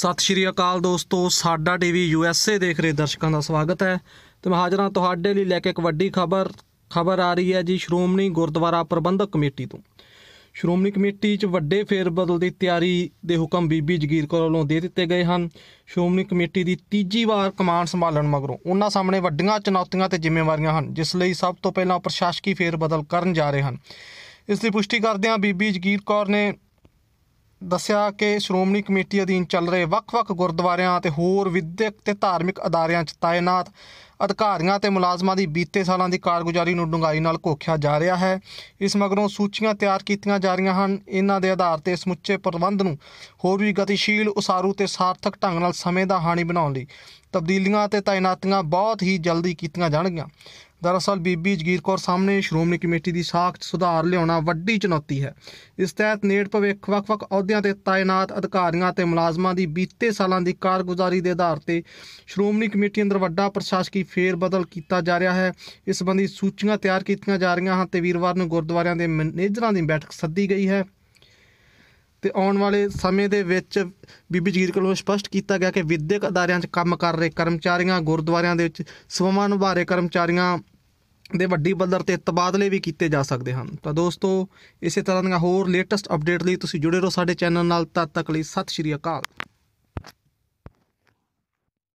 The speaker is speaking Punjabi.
ਸਤਿ ਸ਼੍ਰੀ ਅਕਾਲ ਦੋਸਤੋ ਸਾਡਾ ਟੀਵੀ ਯੂਐਸਏ ਦੇਖ ਰਹੇ ਦਰਸ਼ਕਾਂ ਦਾ ਸਵਾਗਤ ਹੈ ਤੇ ਮੈਂ ਹਾਜ਼ਰਾਂ ਤੁਹਾਡੇ ਲਈ ਲੈ ਕੇ ਇੱਕ ਵੱਡੀ ਖਬਰ ਖਬਰ ਆ ਰਹੀ ਹੈ ਜੀ ਸ਼੍ਰੋਮਣੀ ਗੁਰਦੁਆਰਾ ਪ੍ਰਬੰਧਕ ਕਮੇਟੀ ਤੋਂ ਸ਼੍ਰੋਮਣੀ ਕਮੇਟੀ 'ਚ ਵੱਡੇ ਫੇਰ ਬਦਲ ਦੀ ਤਿਆਰੀ ਦੇ ਹੁਕਮ ਬੀਬੀ ਜਗੀਰ ਕੌਰ ਵੱਲੋਂ ਦੇ ਦਿੱਤੇ ਗਏ ਹਨ ਸ਼੍ਰੋਮਣੀ ਕਮੇਟੀ ਦੀ ਤੀਜੀ ਵਾਰ ਕਮਾਂਡ ਸੰਭਾਲਣ ਮਗਰੋਂ ਉਹਨਾਂ ਸਾਹਮਣੇ ਵੱਡੀਆਂ ਚੁਣੌਤੀਆਂ ਤੇ ਜ਼ਿੰਮੇਵਾਰੀਆਂ ਹਨ ਜਿਸ ਲਈ ਸਭ ਤੋਂ ਪਹਿਲਾਂ ਪ੍ਰਸ਼ਾਸਕੀ ਫੇਰ ਬਦਲ ਕਰਨ ਜਾ ਰਹੇ ਹਨ ਇਸ ਦੀ ਪੁਸ਼ਟੀ ਕਰਦਿਆਂ ਬੀਬੀ ਜਗੀਰ ਕੌਰ ਨੇ ਦੱਸਿਆ ਕਿ ਸ਼੍ਰੋਮਣੀ ਕਮੇਟੀ ਅਧੀਨ ਚੱਲ ਰਹੇ ਵੱਖ-ਵੱਖ ਗੁਰਦੁਆਰਿਆਂ ਅਤੇ ਹੋਰ ਵਿਦਿਅਕ ਤੇ ਧਾਰਮਿਕ ਅਦਾਰਿਆਂ 'ਚ ਤਾਇਨਾਤ ਅਧਿਕਾਰੀਆਂ ਤੇ ਮੁਲਾਜ਼ਮਾਂ ਦੀ ਬੀਤੇ ਸਾਲਾਂ ਦੀ ਕਾਰਗੁਜ਼ਾਰੀ ਨੂੰ ਡੁੰਗਾਈ ਨਾਲ ਕੋਖਿਆ ਜਾ ਰਿਹਾ ਹੈ ਇਸ ਮਗਰੋਂ ਸੂਚੀਆਂ ਤਿਆਰ ਕੀਤੀਆਂ ਜਾ ਰਹੀਆਂ ਹਨ ਇਹਨਾਂ ਦੇ ਆਧਾਰ ਤੇ ਸਮੁੱਚੇ ਪ੍ਰਬੰਧ ਨੂੰ ਹੋਰ ਵੀ ਗਤੀਸ਼ੀਲ ਉਸਾਰੂ ਤੇ ਸਾਰਥਕ ਢੰਗ ਨਾਲ ਸਮੇਂ ਦਾ ਹਾਣੀ ਬਣਾਉਣ ਲਈ ਤਬਦੀਲੀਆਂ ਤੇ ਤਾਇਨਾਤੀਆਂ ਬਹੁਤ ਹੀ ਜਲਦੀ ਕੀਤੀਆਂ ਜਾਣਗੀਆਂ ਦਰਅਸਲ ਬੀਬੀ ਜਗੀਰ ਕੌਰ ਸਾਹਮਣੇ ਸ਼੍ਰੋਮਣੀ ਕਮੇਟੀ ਦੀ ਸਾਖ ਸੁਧਾਰ ਲਿਆਉਣਾ ਵੱਡੀ ਚੁਣੌਤੀ ਹੈ ਇਸ ਤਹਿਤ ਨੇੜ ਭਵਿੱਖ ਵੱਖ-ਵੱਖ ਅਹੁਦਿਆਂ ਤੇ ਤਾਇਨਾਤ ਅਧਿਕਾਰੀਆਂ ਤੇ ਮੁਲਾਜ਼ਮਾਂ ਦੀ ਬੀਤੇ ਸਾਲਾਂ ਦੀ ਕਾਰਗੁਜ਼ਾਰੀ ਦੇ ਆਧਾਰ ਤੇ ਸ਼੍ਰੋਮਣੀ ਕਮੇਟੀ ਅੰਦਰ ਵੱਡਾ ਪ੍ਰਸ਼ਾਸਕੀ ਫੇਰ ਬਦਲ ਕੀਤਾ ਜਾ ਰਿਹਾ ਹੈ ਇਸ ਸੰਬੰਧੀ ਸੂਚੀਆਂ ਤਿਆਰ ਕੀਤੀਆਂ ਜਾ ਰਹੀਆਂ ਹਨ ਤੇ ਵੀਰਵਾਰ ਨੂੰ ਗੁਰਦੁਆਰਿਆਂ ਦੇ ਮੈਨੇਜਰਾਂ ਦੀ ਬੈਠਕ ਸੱਦੀ ਗਈ ਹੈ ਤੇ ਆਉਣ ਵਾਲੇ ਸਮੇਂ ਦੇ ਵਿੱਚ ਬੀਬੀ ਜਗੀਰ ਕੋਲੋਂ ਸਪਸ਼ਟ ਕੀਤਾ ਗਿਆ ਕਿ ਵਿਦਿਅਕ ਅਦਾਰਿਆਂ 'ਚ ਕੰਮ ਕਰ ਰਹੇ ਕਰਮਚਾਰੀਆਂ ਗੁਰਦੁਆਰਿਆਂ ਦੇ ਵਿੱਚ ਸਵਮਾਨ ਨਿਭਾ ਕਰਮਚਾਰੀਆਂ ਦੇ ਵੱਡੀ ਪੱਧਰ ਤੇ ਤਬਾਦਲੇ ਵੀ ਕੀਤੇ ਜਾ ਸਕਦੇ ਹਨ ਤਾਂ ਦੋਸਤੋ ਇਸੇ ਤਰ੍ਹਾਂ ਦੀਆਂ ਹੋਰ ਲੇਟੈਸਟ ਅਪਡੇਟ ਲਈ ਤੁਸੀਂ ਜੁੜੇ ਰਹੋ ਸਾਡੇ ਚੈਨਲ ਨਾਲ ਤਦ ਤੱਕ ਲਈ ਸਤਿ ਸ਼੍ਰੀ ਅਕਾਲ